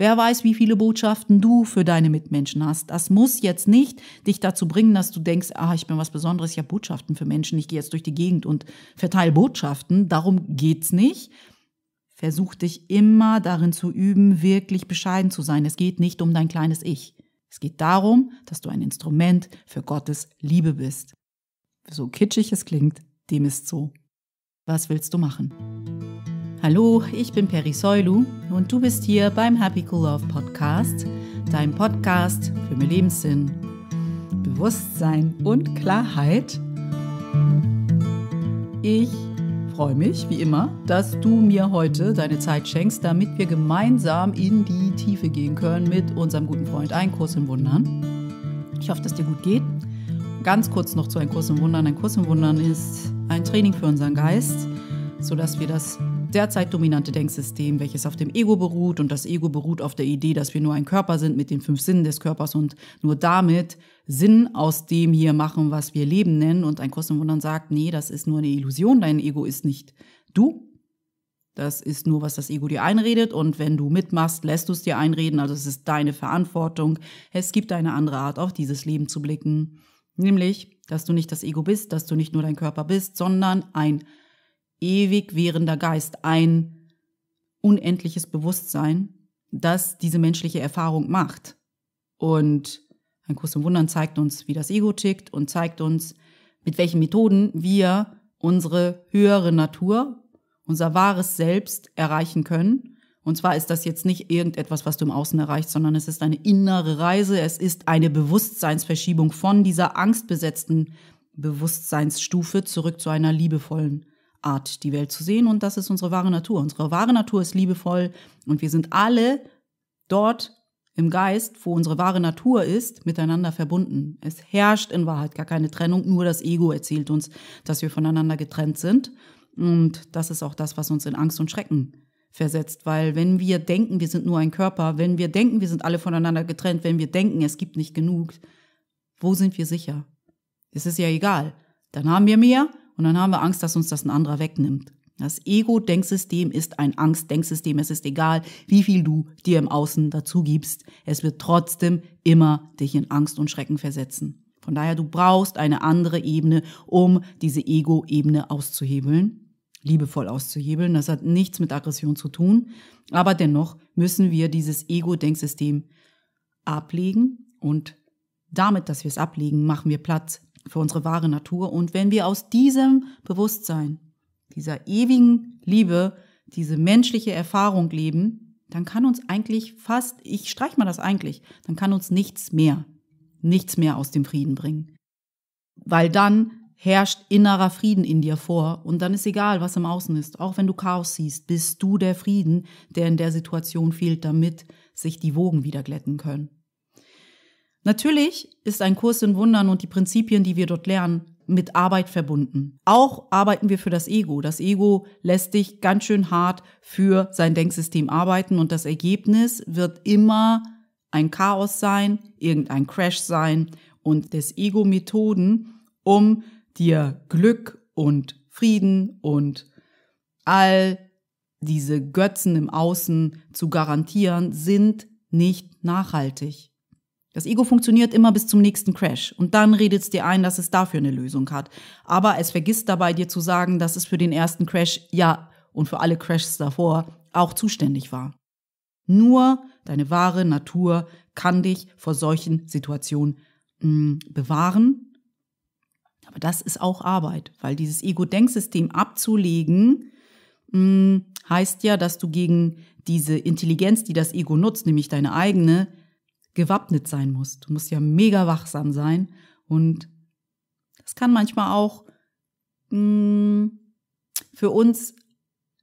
Wer weiß, wie viele Botschaften du für deine Mitmenschen hast. Das muss jetzt nicht dich dazu bringen, dass du denkst, ah, ich bin was Besonderes, ich habe Botschaften für Menschen, ich gehe jetzt durch die Gegend und verteile Botschaften. Darum geht's nicht. Versuch dich immer darin zu üben, wirklich bescheiden zu sein. Es geht nicht um dein kleines Ich. Es geht darum, dass du ein Instrument für Gottes Liebe bist. So kitschig es klingt, dem ist so. Was willst du machen? Hallo, ich bin Peri Soilu und du bist hier beim Happy Cool Love Podcast, deinem Podcast für mehr Lebenssinn, Bewusstsein und Klarheit. Ich freue mich, wie immer, dass du mir heute deine Zeit schenkst, damit wir gemeinsam in die Tiefe gehen können mit unserem guten Freund Ein Kurs im Wundern. Ich hoffe, dass dir gut geht. Ganz kurz noch zu Ein Kurs im Wundern. Ein Kurs im Wundern ist ein Training für unseren Geist, sodass wir das derzeit dominante Denksystem, welches auf dem Ego beruht und das Ego beruht auf der Idee, dass wir nur ein Körper sind mit den fünf Sinnen des Körpers und nur damit Sinn aus dem hier machen, was wir Leben nennen. Und ein Kurs im Wundern sagt, nee, das ist nur eine Illusion, dein Ego ist nicht du. Das ist nur, was das Ego dir einredet und wenn du mitmachst, lässt du es dir einreden. Also es ist deine Verantwortung. Es gibt eine andere Art, auf dieses Leben zu blicken. Nämlich, dass du nicht das Ego bist, dass du nicht nur dein Körper bist, sondern ein ewig währender Geist, ein unendliches Bewusstsein, das diese menschliche Erfahrung macht. Und ein Kurs im Wundern zeigt uns, wie das Ego tickt und zeigt uns, mit welchen Methoden wir unsere höhere Natur, unser wahres Selbst erreichen können. Und zwar ist das jetzt nicht irgendetwas, was du im Außen erreichst, sondern es ist eine innere Reise, es ist eine Bewusstseinsverschiebung von dieser angstbesetzten Bewusstseinsstufe zurück zu einer liebevollen Art, die Welt zu sehen. Und das ist unsere wahre Natur. Unsere wahre Natur ist liebevoll und wir sind alle dort im Geist, wo unsere wahre Natur ist, miteinander verbunden. Es herrscht in Wahrheit gar keine Trennung, nur das Ego erzählt uns, dass wir voneinander getrennt sind. Und das ist auch das, was uns in Angst und Schrecken versetzt, weil wenn wir denken, wir sind nur ein Körper, wenn wir denken, wir sind alle voneinander getrennt, wenn wir denken, es gibt nicht genug, wo sind wir sicher? Es ist ja egal. Dann haben wir mehr und dann haben wir Angst, dass uns das ein anderer wegnimmt. Das Ego-Denksystem ist ein Angst-Denksystem. Es ist egal, wie viel du dir im Außen dazu gibst. Es wird trotzdem immer dich in Angst und Schrecken versetzen. Von daher, du brauchst eine andere Ebene, um diese Ego-Ebene auszuhebeln, liebevoll auszuhebeln. Das hat nichts mit Aggression zu tun. Aber dennoch müssen wir dieses Ego-Denksystem ablegen und damit, dass wir es ablegen, machen wir Platz für unsere wahre Natur. Und wenn wir aus diesem Bewusstsein, dieser ewigen Liebe, diese menschliche Erfahrung leben, dann kann uns eigentlich fast, ich streich mal das eigentlich, dann kann uns nichts mehr, nichts mehr aus dem Frieden bringen. Weil dann herrscht innerer Frieden in dir vor und dann ist egal, was im Außen ist. Auch wenn du Chaos siehst, bist du der Frieden, der in der Situation fehlt, damit sich die Wogen wieder glätten können. Natürlich ist ein Kurs in Wundern und die Prinzipien, die wir dort lernen, mit Arbeit verbunden. Auch arbeiten wir für das Ego. Das Ego lässt dich ganz schön hart für sein Denksystem arbeiten und das Ergebnis wird immer ein Chaos sein, irgendein Crash sein und des Ego-Methoden, um dir Glück und Frieden und all diese Götzen im Außen zu garantieren, sind nicht nachhaltig. Das Ego funktioniert immer bis zum nächsten Crash und dann redet es dir ein, dass es dafür eine Lösung hat. Aber es vergisst dabei, dir zu sagen, dass es für den ersten Crash ja und für alle Crashs davor auch zuständig war. Nur deine wahre Natur kann dich vor solchen Situationen mh, hm, bewahren. Aber das ist auch Arbeit, weil dieses Ego-Denksystem abzulegen, mh, hm, heißt ja, dass du gegen diese Intelligenz, die das Ego nutzt, nämlich deine eigene, gewappnet sein musst. Du musst ja mega wachsam sein und das kann manchmal auch mh, hm, für uns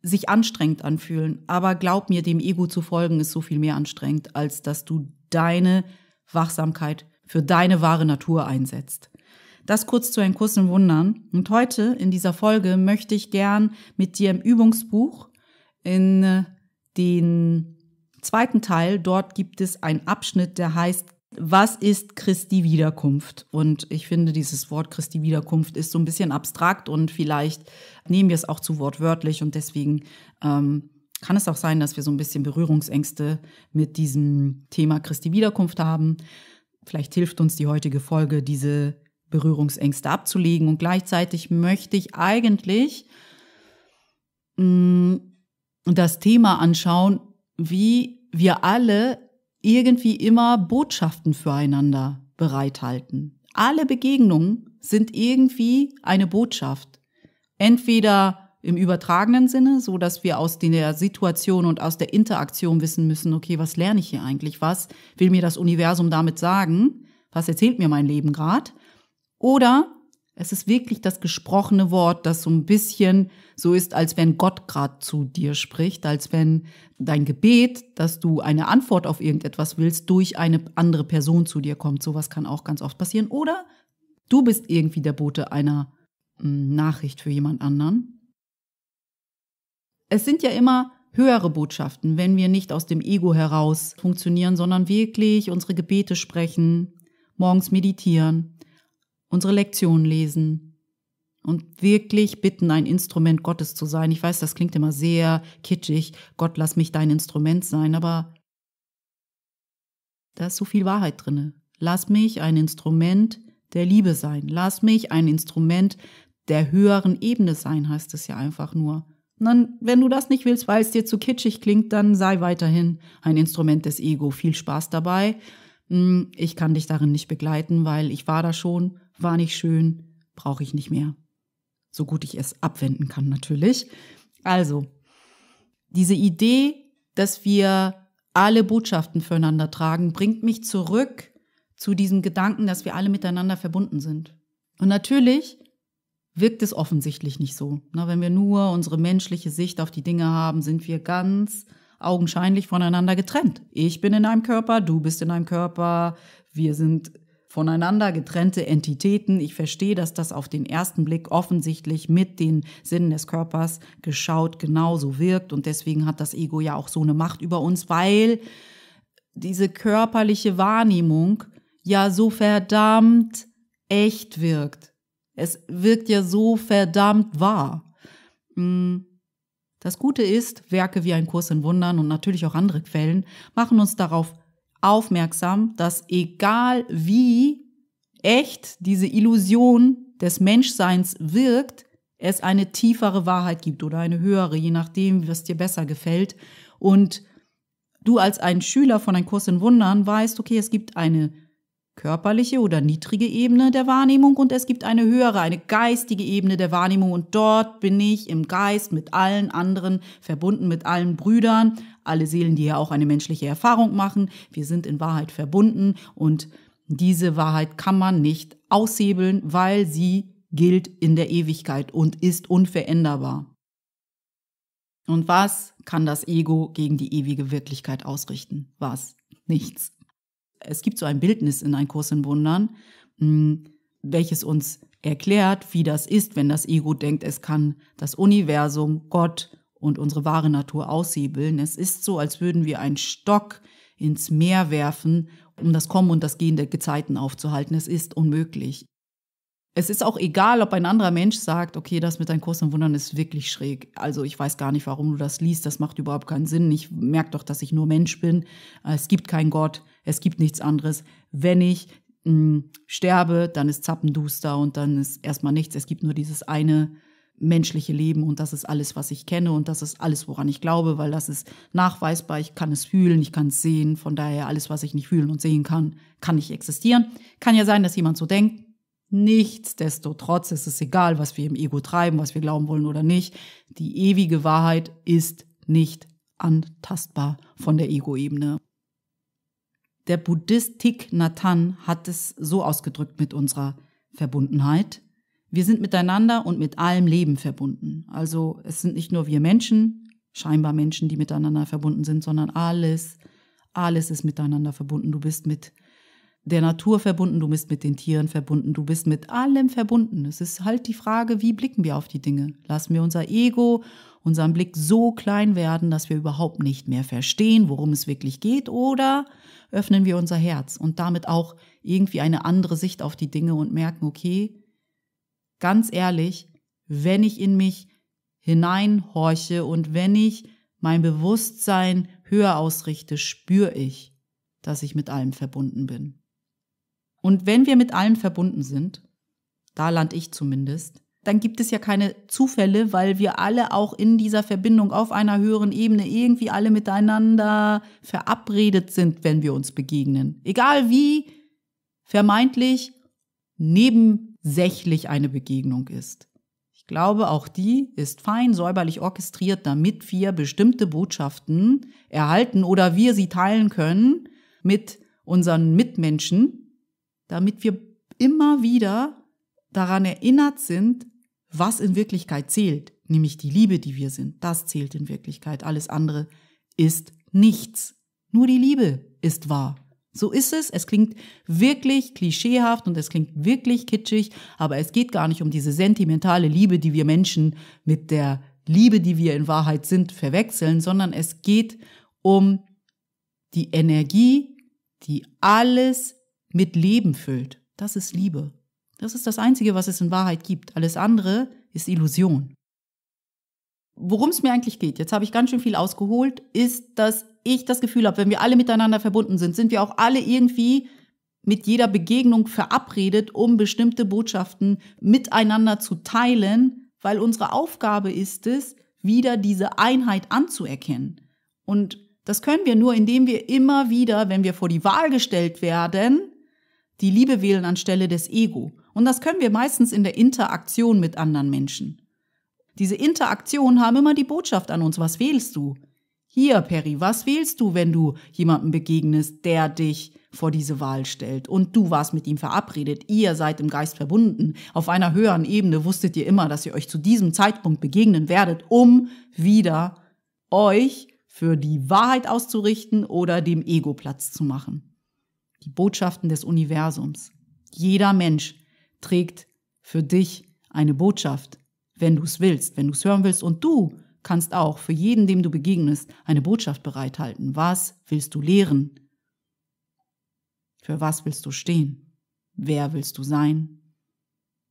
sich anstrengend anfühlen. Aber glaub mir, dem Ego zu folgen ist so viel mehr anstrengend, als dass du deine Wachsamkeit für deine wahre Natur einsetzt. Das kurz zu einem Kursen im Wundern. Und heute in dieser Folge möchte ich gern mit dir im Übungsbuch in äh, den zweiten Teil, dort gibt es einen Abschnitt, der heißt was ist Christi Wiederkunft? Und ich finde, dieses Wort Christi Wiederkunft ist so ein bisschen abstrakt und vielleicht nehmen wir es auch zu wortwörtlich und deswegen ähm, kann es auch sein, dass wir so ein bisschen Berührungsängste mit diesem Thema Christi Wiederkunft haben. Vielleicht hilft uns die heutige Folge, diese Berührungsängste abzulegen und gleichzeitig möchte ich eigentlich mh, mm, das Thema anschauen, wie wir alle irgendwie immer Botschaften füreinander bereithalten. Alle Begegnungen sind irgendwie eine Botschaft. Entweder im übertragenen Sinne, so dass wir aus der Situation und aus der Interaktion wissen müssen, okay, was lerne ich hier eigentlich? Was will mir das Universum damit sagen? Was erzählt mir mein Leben gerade? Oder es ist wirklich das gesprochene Wort, das so ein bisschen so ist, als wenn Gott gerade zu dir spricht, als wenn dein Gebet, dass du eine Antwort auf irgendetwas willst, durch eine andere Person zu dir kommt. Sowas kann auch ganz oft passieren. Oder du bist irgendwie der Bote einer hm, Nachricht für jemand anderen. Es sind ja immer höhere Botschaften, wenn wir nicht aus dem Ego heraus funktionieren, sondern wirklich unsere Gebete sprechen, morgens meditieren, unsere Lektion lesen und wirklich bitten, ein Instrument Gottes zu sein. Ich weiß, das klingt immer sehr kitschig, Gott, lass mich dein Instrument sein, aber da ist so viel Wahrheit drinne. Lass mich ein Instrument der Liebe sein. Lass mich ein Instrument der höheren Ebene sein, heißt es ja einfach nur. Und dann, wenn du das nicht willst, weil es dir zu kitschig klingt, dann sei weiterhin ein Instrument des Ego. Viel Spaß dabei. Hm, ich kann dich darin nicht begleiten, weil ich war da schon war nicht schön, brauche ich nicht mehr. So gut ich es abwenden kann natürlich. Also, diese Idee, dass wir alle Botschaften füreinander tragen, bringt mich zurück zu diesem Gedanken, dass wir alle miteinander verbunden sind. Und natürlich wirkt es offensichtlich nicht so. Na, wenn wir nur unsere menschliche Sicht auf die Dinge haben, sind wir ganz augenscheinlich voneinander getrennt. Ich bin in einem Körper, du bist in einem Körper, wir sind voneinander getrennte Entitäten. Ich verstehe, dass das auf den ersten Blick offensichtlich mit den Sinnen des Körpers geschaut genauso wirkt. Und deswegen hat das Ego ja auch so eine Macht über uns, weil diese körperliche Wahrnehmung ja so verdammt echt wirkt. Es wirkt ja so verdammt wahr. Hm. Das Gute ist, Werke wie ein Kurs in Wundern und natürlich auch andere Quellen machen uns darauf aufmerksam, dass egal wie echt diese Illusion des Menschseins wirkt, es eine tiefere Wahrheit gibt oder eine höhere, je nachdem, was dir besser gefällt. Und du als ein Schüler von einem Kurs in Wundern weißt, okay, es gibt eine körperliche oder niedrige Ebene der Wahrnehmung und es gibt eine höhere, eine geistige Ebene der Wahrnehmung und dort bin ich im Geist mit allen anderen verbunden, mit allen Brüdern, alle Seelen, die ja auch eine menschliche Erfahrung machen. Wir sind in Wahrheit verbunden und diese Wahrheit kann man nicht aushebeln, weil sie gilt in der Ewigkeit und ist unveränderbar. Und was kann das Ego gegen die ewige Wirklichkeit ausrichten? Was? Nichts. Es gibt so ein Bildnis in Ein Kurs in Wundern, hm, welches uns erklärt, wie das ist, wenn das Ego denkt, es kann das Universum, Gott und unsere wahre Natur aushebeln. Es ist so, als würden wir einen Stock ins Meer werfen, um das Kommen und das Gehen der Gezeiten aufzuhalten. Es ist unmöglich es ist auch egal, ob ein anderer Mensch sagt, okay, das mit deinen Kursen Wundern ist wirklich schräg. Also ich weiß gar nicht, warum du das liest. Das macht überhaupt keinen Sinn. Ich merke doch, dass ich nur Mensch bin. Es gibt keinen Gott. Es gibt nichts anderes. Wenn ich mh, hm, sterbe, dann ist Zappenduster und dann ist erstmal nichts. Es gibt nur dieses eine menschliche Leben und das ist alles, was ich kenne und das ist alles, woran ich glaube, weil das ist nachweisbar. Ich kann es fühlen, ich kann es sehen. Von daher alles, was ich nicht fühlen und sehen kann, kann nicht existieren. Kann ja sein, dass jemand so denkt Nichtsdestotrotz ist es egal, was wir im Ego treiben, was wir glauben wollen oder nicht. Die ewige Wahrheit ist nicht antastbar von der Ego-Ebene. Der Buddhist Thich Nathan hat es so ausgedrückt mit unserer Verbundenheit. Wir sind miteinander und mit allem Leben verbunden. Also es sind nicht nur wir Menschen, scheinbar Menschen, die miteinander verbunden sind, sondern alles, alles ist miteinander verbunden. Du bist mit der Natur verbunden, du bist mit den Tieren verbunden, du bist mit allem verbunden. Es ist halt die Frage, wie blicken wir auf die Dinge? Lassen wir unser Ego, unseren Blick so klein werden, dass wir überhaupt nicht mehr verstehen, worum es wirklich geht, oder öffnen wir unser Herz und damit auch irgendwie eine andere Sicht auf die Dinge und merken, okay, ganz ehrlich, wenn ich in mich hineinhorche und wenn ich mein Bewusstsein höher ausrichte, spüre ich, dass ich mit allem verbunden bin. Und wenn wir mit allem verbunden sind, da lande ich zumindest, dann gibt es ja keine Zufälle, weil wir alle auch in dieser Verbindung auf einer höheren Ebene irgendwie alle miteinander verabredet sind, wenn wir uns begegnen. Egal wie vermeintlich nebensächlich eine Begegnung ist. Ich glaube, auch die ist fein säuberlich orchestriert, damit wir bestimmte Botschaften erhalten oder wir sie teilen können mit unseren Mitmenschen, damit wir immer wieder daran erinnert sind, was in Wirklichkeit zählt, nämlich die Liebe, die wir sind. Das zählt in Wirklichkeit. Alles andere ist nichts. Nur die Liebe ist wahr. So ist es. Es klingt wirklich klischeehaft und es klingt wirklich kitschig, aber es geht gar nicht um diese sentimentale Liebe, die wir Menschen mit der Liebe, die wir in Wahrheit sind, verwechseln, sondern es geht um die Energie, die alles mit Leben füllt. Das ist Liebe. Das ist das Einzige, was es in Wahrheit gibt. Alles andere ist Illusion. Worum es mir eigentlich geht, jetzt habe ich ganz schön viel ausgeholt, ist, dass ich das Gefühl habe, wenn wir alle miteinander verbunden sind, sind wir auch alle irgendwie mit jeder Begegnung verabredet, um bestimmte Botschaften miteinander zu teilen, weil unsere Aufgabe ist es, wieder diese Einheit anzuerkennen. Und das können wir nur, indem wir immer wieder, wenn wir vor die Wahl gestellt werden, die Liebe wählen anstelle des Ego. Und das können wir meistens in der Interaktion mit anderen Menschen. Diese Interaktionen haben immer die Botschaft an uns, was wählst du? Hier, Perry, was wählst du, wenn du jemandem begegnest, der dich vor diese Wahl stellt und du warst mit ihm verabredet, ihr seid im Geist verbunden, auf einer höheren Ebene wusstet ihr immer, dass ihr euch zu diesem Zeitpunkt begegnen werdet, um wieder euch für die Wahrheit auszurichten oder dem Ego Platz zu machen die Botschaften des Universums. Jeder Mensch trägt für dich eine Botschaft, wenn du es willst, wenn du es hören willst. Und du kannst auch für jeden, dem du begegnest, eine Botschaft bereithalten. Was willst du lehren? Für was willst du stehen? Wer willst du sein?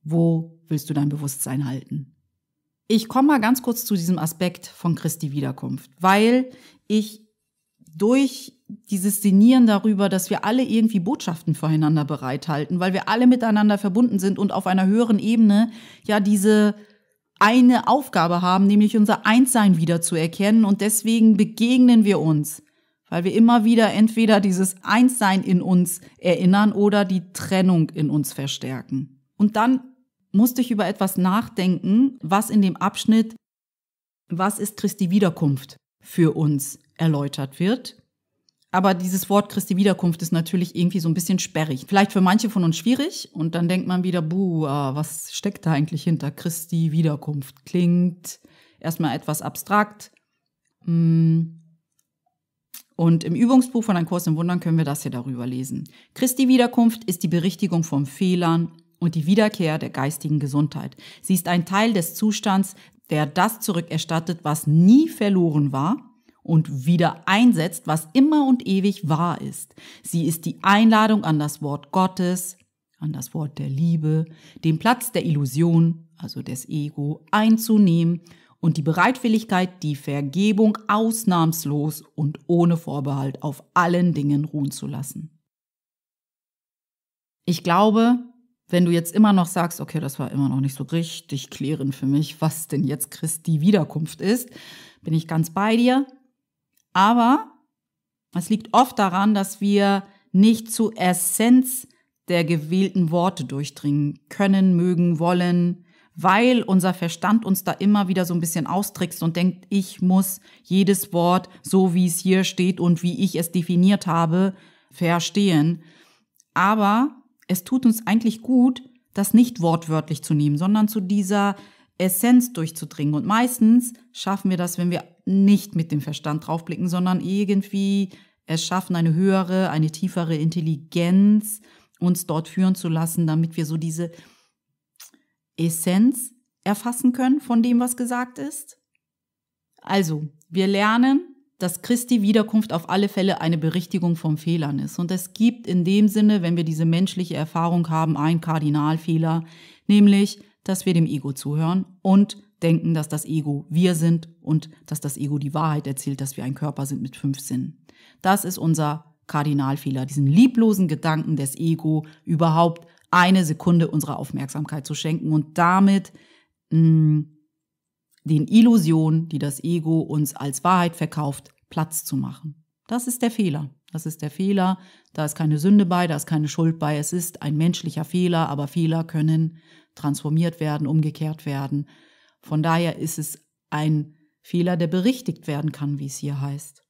Wo willst du dein Bewusstsein halten? Ich komme mal ganz kurz zu diesem Aspekt von Christi Wiederkunft, weil ich durch dieses Sinieren darüber, dass wir alle irgendwie Botschaften füreinander bereithalten, weil wir alle miteinander verbunden sind und auf einer höheren Ebene ja diese eine Aufgabe haben, nämlich unser Einssein wieder zu erkennen und deswegen begegnen wir uns, weil wir immer wieder entweder dieses Einssein in uns erinnern oder die Trennung in uns verstärken. Und dann musste ich über etwas nachdenken, was in dem Abschnitt, was ist Christi Wiederkunft? für uns erläutert wird. Aber dieses Wort Christi Wiederkunft ist natürlich irgendwie so ein bisschen sperrig. Vielleicht für manche von uns schwierig und dann denkt man wieder, buh, ah, was steckt da eigentlich hinter Christi Wiederkunft? Klingt erstmal etwas abstrakt. Hm. Und im Übungsbuch von Ein Kurs im Wundern können wir das hier darüber lesen. Christi Wiederkunft ist die Berichtigung von Fehlern und die Wiederkehr der geistigen Gesundheit. Sie ist ein Teil des Zustands der das zurückerstattet, was nie verloren war und wieder einsetzt, was immer und ewig wahr ist. Sie ist die Einladung an das Wort Gottes, an das Wort der Liebe, den Platz der Illusion, also des Ego, einzunehmen und die Bereitwilligkeit, die Vergebung ausnahmslos und ohne Vorbehalt auf allen Dingen ruhen zu lassen. Ich glaube, wenn du jetzt immer noch sagst, okay, das war immer noch nicht so richtig klärend für mich, was denn jetzt Christi Wiederkunft ist, bin ich ganz bei dir. Aber es liegt oft daran, dass wir nicht zu Essenz der gewählten Worte durchdringen können, mögen, wollen, weil unser Verstand uns da immer wieder so ein bisschen austrickst und denkt, ich muss jedes Wort, so wie es hier steht und wie ich es definiert habe, verstehen. Aber es tut uns eigentlich gut, das nicht wortwörtlich zu nehmen, sondern zu dieser Essenz durchzudringen. Und meistens schaffen wir das, wenn wir nicht mit dem Verstand draufblicken, sondern irgendwie es schaffen, eine höhere, eine tiefere Intelligenz uns dort führen zu lassen, damit wir so diese Essenz erfassen können von dem, was gesagt ist. Also, wir lernen dass Christi Wiederkunft auf alle Fälle eine Berichtigung von Fehlern ist. Und es gibt in dem Sinne, wenn wir diese menschliche Erfahrung haben, einen Kardinalfehler, nämlich, dass wir dem Ego zuhören und denken, dass das Ego wir sind und dass das Ego die Wahrheit erzählt, dass wir ein Körper sind mit fünf Sinnen. Das ist unser Kardinalfehler, diesen lieblosen Gedanken des Ego überhaupt eine Sekunde unserer Aufmerksamkeit zu schenken und damit mh, mm, den Illusionen, die das Ego uns als Wahrheit verkauft, Platz zu machen. Das ist der Fehler. Das ist der Fehler. Da ist keine Sünde bei, da ist keine Schuld bei. Es ist ein menschlicher Fehler, aber Fehler können transformiert werden, umgekehrt werden. Von daher ist es ein Fehler, der berichtigt werden kann, wie es hier heißt.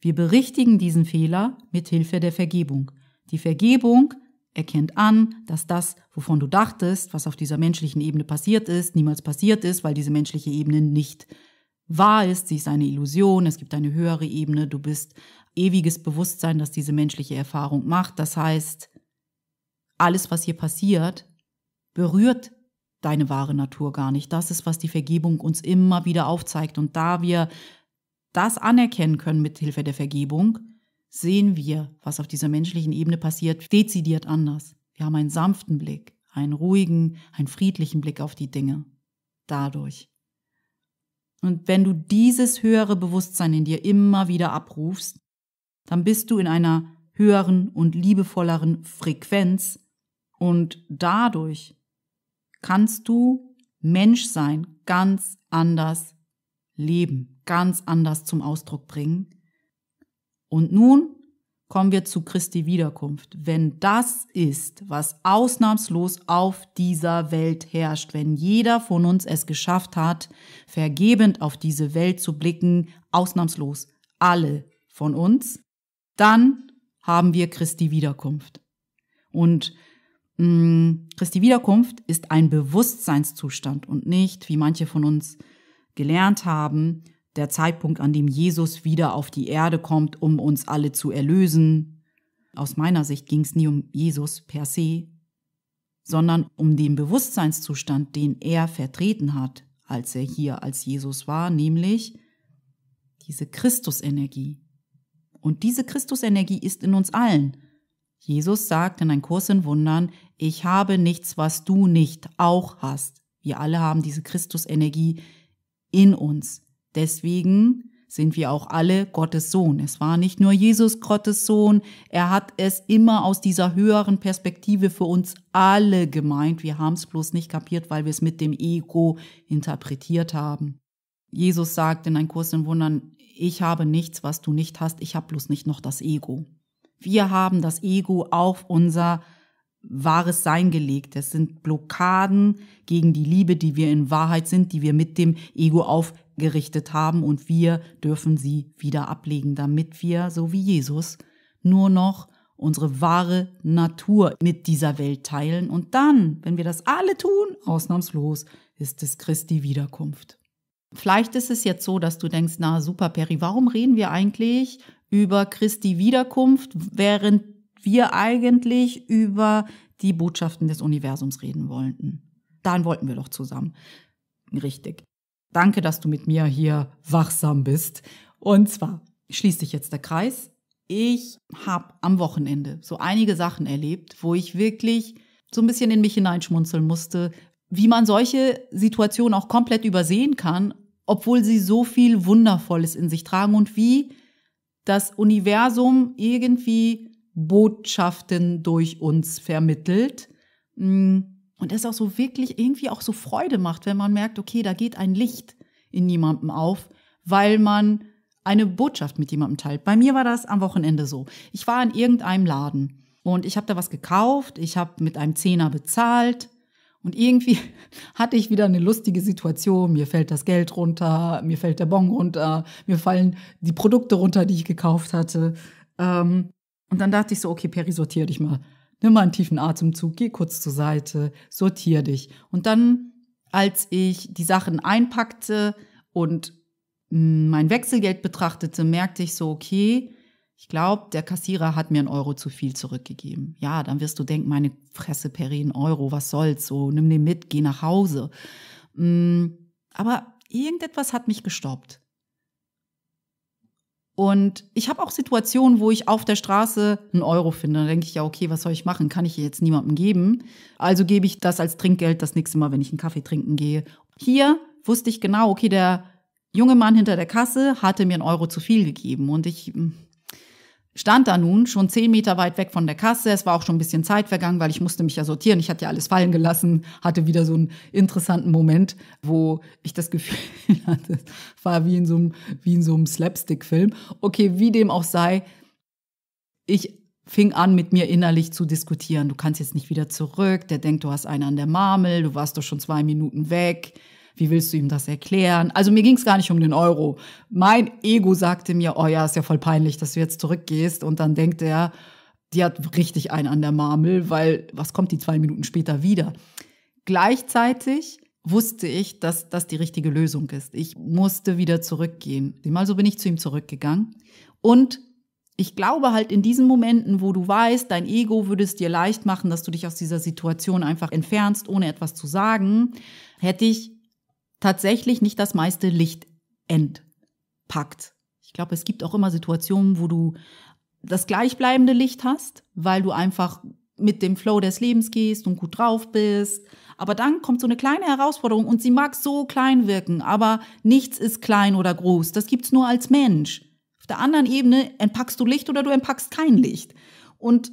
Wir berichtigen diesen Fehler mit Hilfe der Vergebung. Die Vergebung ist erkennt an, dass das, wovon du dachtest, was auf dieser menschlichen Ebene passiert ist, niemals passiert ist, weil diese menschliche Ebene nicht wahr ist. Sie ist eine Illusion, es gibt eine höhere Ebene, du bist ewiges Bewusstsein, das diese menschliche Erfahrung macht. Das heißt, alles, was hier passiert, berührt deine wahre Natur gar nicht. Das ist, was die Vergebung uns immer wieder aufzeigt. Und da wir das anerkennen können mit Hilfe der Vergebung, sehen wir, was auf dieser menschlichen Ebene passiert, dezidiert anders. Wir haben einen sanften Blick, einen ruhigen, einen friedlichen Blick auf die Dinge. Dadurch. Und wenn du dieses höhere Bewusstsein in dir immer wieder abrufst, dann bist du in einer höheren und liebevolleren Frequenz und dadurch kannst du Menschsein ganz anders leben, ganz anders zum Ausdruck bringen und nun kommen wir zu Christi Wiederkunft. Wenn das ist, was ausnahmslos auf dieser Welt herrscht, wenn jeder von uns es geschafft hat, vergebend auf diese Welt zu blicken, ausnahmslos alle von uns, dann haben wir Christi Wiederkunft. Und mh, mm, Christi Wiederkunft ist ein Bewusstseinszustand und nicht, wie manche von uns gelernt haben, der Zeitpunkt, an dem Jesus wieder auf die Erde kommt, um uns alle zu erlösen. Aus meiner Sicht ging es nie um Jesus per se, sondern um den Bewusstseinszustand, den er vertreten hat, als er hier als Jesus war, nämlich diese Christusenergie. Und diese Christusenergie ist in uns allen. Jesus sagt in einem Kurs in Wundern, ich habe nichts, was du nicht auch hast. Wir alle haben diese Christusenergie in uns. Deswegen sind wir auch alle Gottes Sohn. Es war nicht nur Jesus Gottes Sohn, er hat es immer aus dieser höheren Perspektive für uns alle gemeint. Wir haben es bloß nicht kapiert, weil wir es mit dem Ego interpretiert haben. Jesus sagt in einem Kurs in Wundern, ich habe nichts, was du nicht hast, ich habe bloß nicht noch das Ego. Wir haben das Ego auf unser wahres Sein gelegt. Es sind Blockaden gegen die Liebe, die wir in Wahrheit sind, die wir mit dem Ego aufgerichtet haben und wir dürfen sie wieder ablegen, damit wir, so wie Jesus, nur noch unsere wahre Natur mit dieser Welt teilen. Und dann, wenn wir das alle tun, ausnahmslos, ist es Christi Wiederkunft. Vielleicht ist es jetzt so, dass du denkst, na super, Perry, warum reden wir eigentlich über Christi Wiederkunft, während wir eigentlich über die Botschaften des Universums reden wollten. Dann wollten wir doch zusammen. Richtig. Danke, dass du mit mir hier wachsam bist. Und zwar schließt sich jetzt der Kreis. Ich habe am Wochenende so einige Sachen erlebt, wo ich wirklich so ein bisschen in mich hineinschmunzeln musste, wie man solche Situationen auch komplett übersehen kann, obwohl sie so viel Wundervolles in sich tragen und wie das Universum irgendwie Botschaften durch uns vermittelt. Mm. Und es auch so wirklich irgendwie auch so Freude macht, wenn man merkt, okay, da geht ein Licht in jemandem auf, weil man eine Botschaft mit jemandem teilt. Bei mir war das am Wochenende so. Ich war in irgendeinem Laden und ich habe da was gekauft, ich habe mit einem Zehner bezahlt und irgendwie hatte ich wieder eine lustige Situation. Mir fällt das Geld runter, mir fällt der Bon runter, mir fallen die Produkte runter, die ich gekauft hatte. Ähm, und dann dachte ich so, okay, Peri, sortier dich mal. Nimm mal einen tiefen Atemzug, geh kurz zur Seite, sortier dich. Und dann, als ich die Sachen einpackte und mm, mein Wechselgeld betrachtete, merkte ich so, okay, ich glaube, der Kassierer hat mir einen Euro zu viel zurückgegeben. Ja, dann wirst du denken, meine Fresse, Peri, ein Euro, was soll's, so, nimm den mit, geh nach Hause. Mm, aber irgendetwas hat mich gestoppt. Und ich habe auch Situationen, wo ich auf der Straße einen Euro finde. Dann denke ich ja, okay, was soll ich machen? Kann ich hier jetzt niemandem geben? Also gebe ich das als Trinkgeld das nächste Mal, wenn ich einen Kaffee trinken gehe. Hier wusste ich genau, okay, der junge Mann hinter der Kasse hatte mir einen Euro zu viel gegeben. Und ich hm, stand da nun schon zehn Meter weit weg von der Kasse. Es war auch schon ein bisschen Zeit vergangen, weil ich musste mich ja sortieren. Ich hatte ja alles fallen gelassen, hatte wieder so einen interessanten Moment, wo ich das Gefühl hatte, war wie in so einem, wie in so einem Slapstick-Film. Okay, wie dem auch sei, ich fing an, mit mir innerlich zu diskutieren. Du kannst jetzt nicht wieder zurück. Der denkt, du hast einen an der Marmel. Du warst doch schon zwei Minuten weg. Wie willst du ihm das erklären? Also mir ging es gar nicht um den Euro. Mein Ego sagte mir, oh ja, ist ja voll peinlich, dass du jetzt zurückgehst. Und dann denkt er, die hat richtig einen an der Marmel, weil was kommt die zwei Minuten später wieder? Gleichzeitig wusste ich, dass das die richtige Lösung ist. Ich musste wieder zurückgehen. Also bin ich zu ihm zurückgegangen. Und ich glaube halt in diesen Momenten, wo du weißt, dein Ego würde es dir leicht machen, dass du dich aus dieser Situation einfach entfernst, ohne etwas zu sagen, hätte ich tatsächlich nicht das meiste Licht entpackt. Ich glaube, es gibt auch immer Situationen, wo du das gleichbleibende Licht hast, weil du einfach mit dem Flow des Lebens gehst und gut drauf bist. Aber dann kommt so eine kleine Herausforderung und sie mag so klein wirken, aber nichts ist klein oder groß. Das gibt es nur als Mensch. Auf der anderen Ebene entpackst du Licht oder du entpackst kein Licht. Und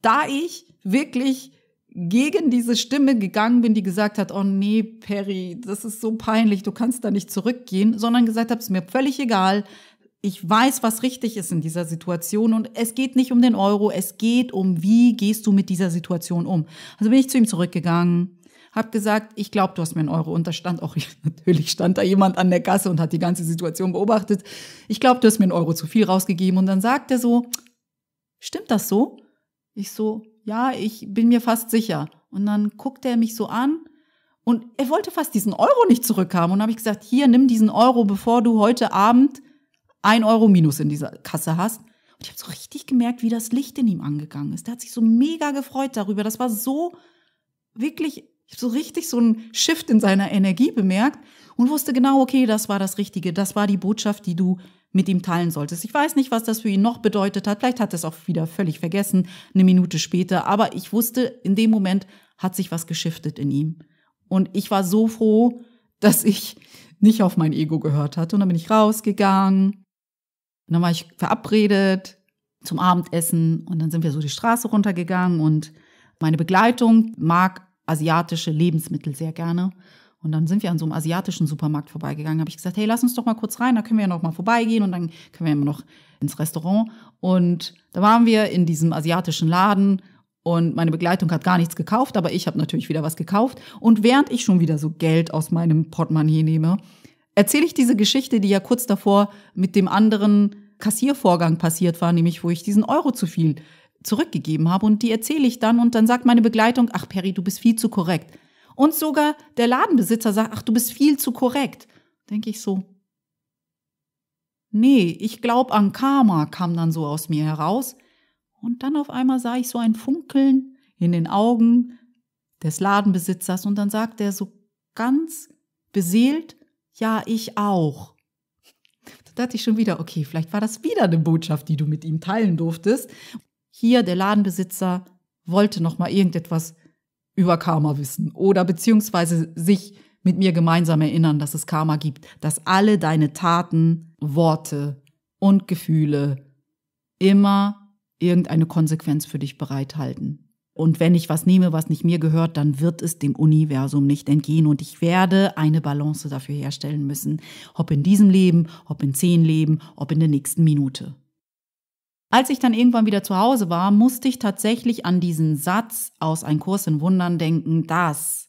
da ich wirklich gegen diese Stimme gegangen bin, die gesagt hat, oh nee, Perry, das ist so peinlich, du kannst da nicht zurückgehen, sondern gesagt habe, es mir völlig egal, ich weiß, was richtig ist in dieser Situation und es geht nicht um den Euro, es geht um, wie gehst du mit dieser Situation um. Also bin ich zu ihm zurückgegangen, hab gesagt, ich glaube, du hast mir einen Euro. Und da stand auch, natürlich stand da jemand an der Kasse und hat die ganze Situation beobachtet. Ich glaube, du hast mir einen Euro zu viel rausgegeben. Und dann sagt er so, stimmt das so? Ich so, ja, ich bin mir fast sicher. Und dann guckte er mich so an und er wollte fast diesen Euro nicht zurückhaben. Und dann habe ich gesagt, hier, nimm diesen Euro, bevor du heute Abend ein Euro minus in dieser Kasse hast. Und ich habe so richtig gemerkt, wie das Licht in ihm angegangen ist. Der hat sich so mega gefreut darüber. Das war so wirklich, ich habe so richtig so einen Shift in seiner Energie bemerkt und wusste genau, okay, das war das Richtige. Das war die Botschaft, die du mit ihm teilen solltest. Ich weiß nicht, was das für ihn noch bedeutet hat. Vielleicht hat er es auch wieder völlig vergessen, eine Minute später. Aber ich wusste, in dem Moment hat sich was geschiftet in ihm. Und ich war so froh, dass ich nicht auf mein Ego gehört hatte. Und dann bin ich rausgegangen. Und dann war ich verabredet zum Abendessen. Und dann sind wir so die Straße runtergegangen. Und meine Begleitung mag asiatische Lebensmittel sehr gerne. Und dann sind wir an so einem asiatischen Supermarkt vorbeigegangen. Habe ich gesagt, hey, lass uns doch mal kurz rein, da können wir ja noch mal vorbeigehen und dann können wir immer noch ins Restaurant. Und da waren wir in diesem asiatischen Laden und meine Begleitung hat gar nichts gekauft, aber ich habe natürlich wieder was gekauft. Und während ich schon wieder so Geld aus meinem Portemonnaie nehme, erzähle ich diese Geschichte, die ja kurz davor mit dem anderen Kassiervorgang passiert war, nämlich wo ich diesen Euro zu viel zurückgegeben habe. Und die erzähle ich dann und dann sagt meine Begleitung, ach Perry, du bist viel zu korrekt. Und sogar der Ladenbesitzer sagt, ach, du bist viel zu korrekt. Denke ich so. Nee, ich glaube an Karma, kam dann so aus mir heraus. Und dann auf einmal sah ich so ein Funkeln in den Augen des Ladenbesitzers und dann sagt er so ganz beseelt, ja, ich auch. Da dachte ich schon wieder, okay, vielleicht war das wieder eine Botschaft, die du mit ihm teilen durftest. Hier der Ladenbesitzer wollte noch mal irgendetwas über Karma wissen oder beziehungsweise sich mit mir gemeinsam erinnern, dass es Karma gibt, dass alle deine Taten, Worte und Gefühle immer irgendeine Konsequenz für dich bereithalten. Und wenn ich was nehme, was nicht mir gehört, dann wird es dem Universum nicht entgehen und ich werde eine Balance dafür herstellen müssen, ob in diesem Leben, ob in zehn Leben, ob in der nächsten Minute. Als ich dann irgendwann wieder zu Hause war, musste ich tatsächlich an diesen Satz aus Ein Kurs in Wundern denken, dass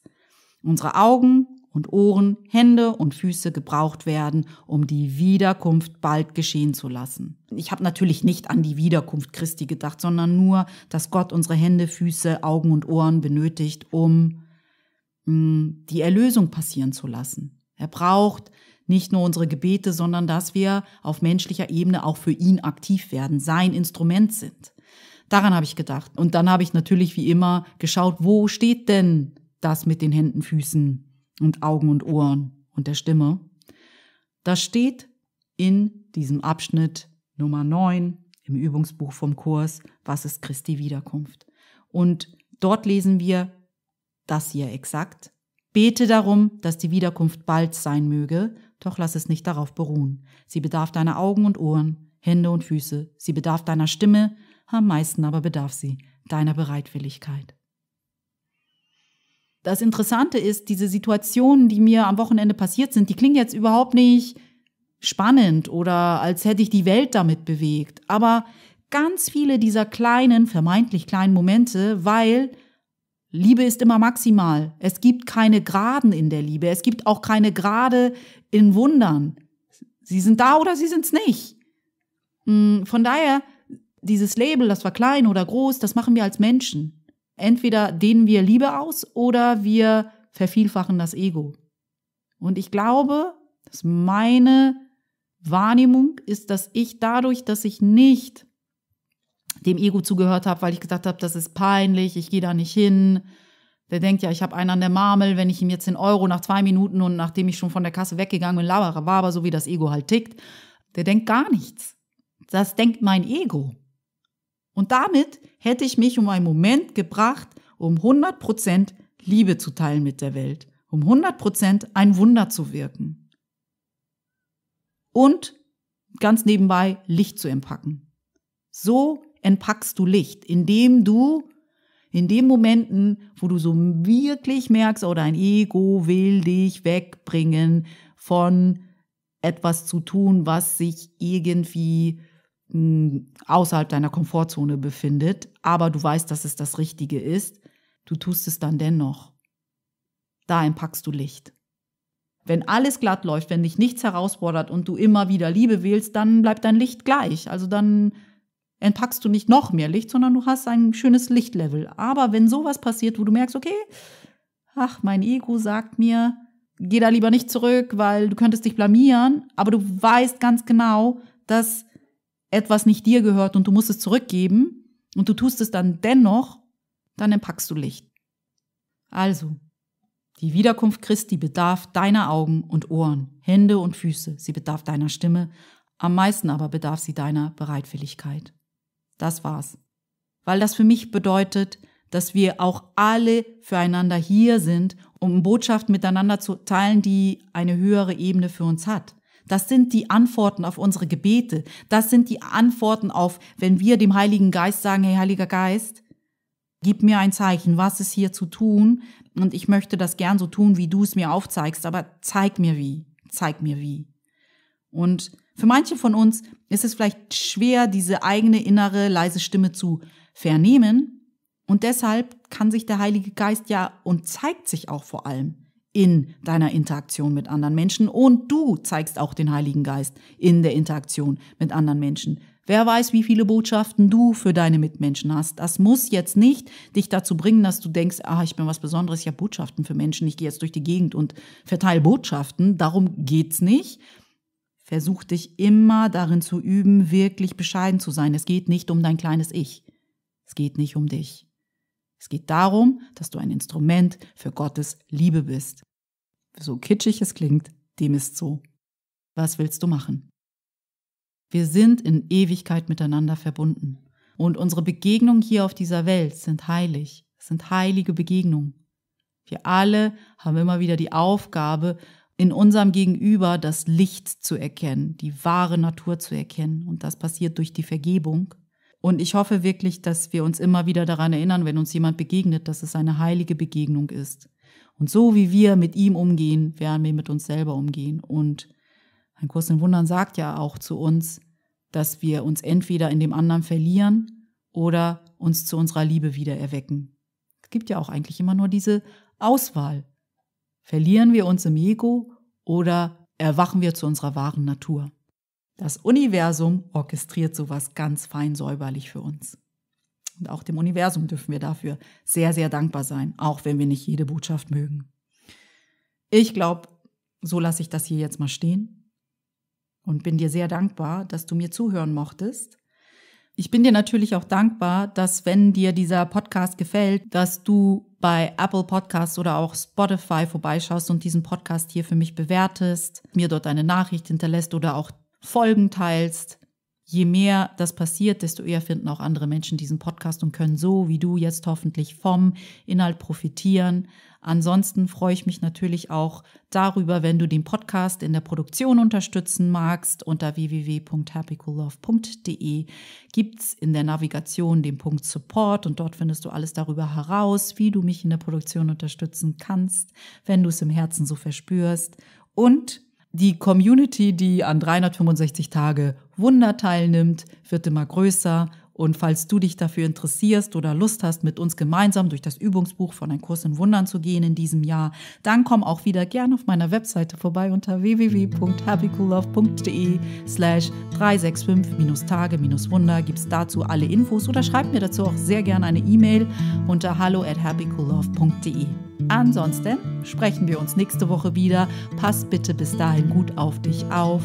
unsere Augen und Ohren, Hände und Füße gebraucht werden, um die Wiederkunft bald geschehen zu lassen. Ich habe natürlich nicht an die Wiederkunft Christi gedacht, sondern nur, dass Gott unsere Hände, Füße, Augen und Ohren benötigt, um mh, hm, die Erlösung passieren zu lassen. Er braucht nicht nur unsere Gebete, sondern dass wir auf menschlicher Ebene auch für ihn aktiv werden, sein Instrument sind. Daran habe ich gedacht. Und dann habe ich natürlich wie immer geschaut, wo steht denn das mit den Händen, Füßen und Augen und Ohren und der Stimme? Das steht in diesem Abschnitt Nummer 9 im Übungsbuch vom Kurs Was ist Christi Wiederkunft? Und dort lesen wir das hier exakt. Bete darum, dass die Wiederkunft bald sein möge doch lass es nicht darauf beruhen. Sie bedarf deiner Augen und Ohren, Hände und Füße. Sie bedarf deiner Stimme, am meisten aber bedarf sie deiner Bereitwilligkeit. Das Interessante ist, diese Situationen, die mir am Wochenende passiert sind, die klingen jetzt überhaupt nicht spannend oder als hätte ich die Welt damit bewegt. Aber ganz viele dieser kleinen, vermeintlich kleinen Momente, weil Liebe ist immer maximal. Es gibt keine Graden in der Liebe. Es gibt auch keine Grade in Wundern. Sie sind da oder sie sind es nicht. Hm, von daher, dieses Label, das war klein oder groß, das machen wir als Menschen. Entweder dehnen wir Liebe aus oder wir vervielfachen das Ego. Und ich glaube, dass meine Wahrnehmung ist, dass ich dadurch, dass ich nicht dem Ego zugehört habe, weil ich gesagt habe, das ist peinlich, ich gehe da nicht hin. Der denkt ja, ich habe einen an der Marmel, wenn ich ihm jetzt den Euro nach zwei Minuten und nachdem ich schon von der Kasse weggegangen bin, labere, war aber so wie das Ego halt tickt, der denkt gar nichts. Das denkt mein Ego. Und damit hätte ich mich um einen Moment gebracht, um 100% Liebe zu teilen mit der Welt, um 100% ein Wunder zu wirken. Und ganz nebenbei Licht zu empacken. So entpackst du Licht, indem du in den Momenten, wo du so wirklich merkst, oh, dein Ego will dich wegbringen von etwas zu tun, was sich irgendwie hm, außerhalb deiner Komfortzone befindet, aber du weißt, dass es das Richtige ist, du tust es dann dennoch. Da entpackst du Licht. Wenn alles glatt läuft, wenn dich nichts herausfordert und du immer wieder Liebe wählst, dann bleibt dein Licht gleich. Also dann entpackst du nicht noch mehr Licht, sondern du hast ein schönes Lichtlevel. Aber wenn sowas passiert, wo du merkst, okay, ach, mein Ego sagt mir, geh da lieber nicht zurück, weil du könntest dich blamieren, aber du weißt ganz genau, dass etwas nicht dir gehört und du musst es zurückgeben und du tust es dann dennoch, dann entpackst du Licht. Also, die Wiederkunft Christi bedarf deiner Augen und Ohren, Hände und Füße, sie bedarf deiner Stimme, am meisten aber bedarf sie deiner Bereitwilligkeit. Das war's. Weil das für mich bedeutet, dass wir auch alle füreinander hier sind, um Botschaften miteinander zu teilen, die eine höhere Ebene für uns hat. Das sind die Antworten auf unsere Gebete. Das sind die Antworten auf, wenn wir dem Heiligen Geist sagen, hey Heiliger Geist, gib mir ein Zeichen, was ist hier zu tun? Und ich möchte das gern so tun, wie du es mir aufzeigst, aber zeig mir wie, zeig mir wie. Und für manche von uns ist es vielleicht schwer, diese eigene innere leise Stimme zu vernehmen. Und deshalb kann sich der Heilige Geist ja und zeigt sich auch vor allem in deiner Interaktion mit anderen Menschen und du zeigst auch den Heiligen Geist in der Interaktion mit anderen Menschen. Wer weiß, wie viele Botschaften du für deine Mitmenschen hast. Das muss jetzt nicht dich dazu bringen, dass du denkst, ah, ich bin was Besonderes, ich habe Botschaften für Menschen, ich gehe jetzt durch die Gegend und verteile Botschaften. Darum geht's nicht, Versuch dich immer darin zu üben, wirklich bescheiden zu sein. Es geht nicht um dein kleines Ich. Es geht nicht um dich. Es geht darum, dass du ein Instrument für Gottes Liebe bist. So kitschig es klingt, dem ist so. Was willst du machen? Wir sind in Ewigkeit miteinander verbunden. Und unsere Begegnungen hier auf dieser Welt sind heilig. Es sind heilige Begegnungen. Wir alle haben immer wieder die Aufgabe, in unserem Gegenüber das Licht zu erkennen, die wahre Natur zu erkennen. Und das passiert durch die Vergebung. Und ich hoffe wirklich, dass wir uns immer wieder daran erinnern, wenn uns jemand begegnet, dass es eine heilige Begegnung ist. Und so wie wir mit ihm umgehen, werden wir mit uns selber umgehen. Und ein Kurs in Wundern sagt ja auch zu uns, dass wir uns entweder in dem anderen verlieren oder uns zu unserer Liebe wieder erwecken. Es gibt ja auch eigentlich immer nur diese Auswahl. Verlieren wir uns im Ego oder erwachen wir zu unserer wahren Natur? Das Universum orchestriert sowas ganz fein säuberlich für uns. Und auch dem Universum dürfen wir dafür sehr, sehr dankbar sein, auch wenn wir nicht jede Botschaft mögen. Ich glaube, so lasse ich das hier jetzt mal stehen und bin dir sehr dankbar, dass du mir zuhören mochtest ich bin dir natürlich auch dankbar, dass wenn dir dieser Podcast gefällt, dass du bei Apple Podcasts oder auch Spotify vorbeischaust und diesen Podcast hier für mich bewertest, mir dort eine Nachricht hinterlässt oder auch Folgen teilst je mehr das passiert, desto eher finden auch andere Menschen diesen Podcast und können so wie du jetzt hoffentlich vom Inhalt profitieren. Ansonsten freue ich mich natürlich auch darüber, wenn du den Podcast in der Produktion unterstützen magst. Unter www.happycoollove.de gibt es in der Navigation den Punkt Support und dort findest du alles darüber heraus, wie du mich in der Produktion unterstützen kannst, wenn du es im Herzen so verspürst. Und die Community, die an 365 Tage Wunder teilnimmt, wird immer größer. Und falls du dich dafür interessierst oder Lust hast, mit uns gemeinsam durch das Übungsbuch von Ein Kurs in Wundern zu gehen in diesem Jahr, dann komm auch wieder gerne auf meiner Webseite vorbei unter www.happycoollove.de slash 365-Tage-Wunder gibt es dazu alle Infos oder schreib mir dazu auch sehr gerne eine E-Mail unter hallo at happycoollove.de. Ansonsten sprechen wir uns nächste Woche wieder. Pass bitte bis dahin gut auf dich auf.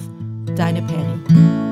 Deine Peri.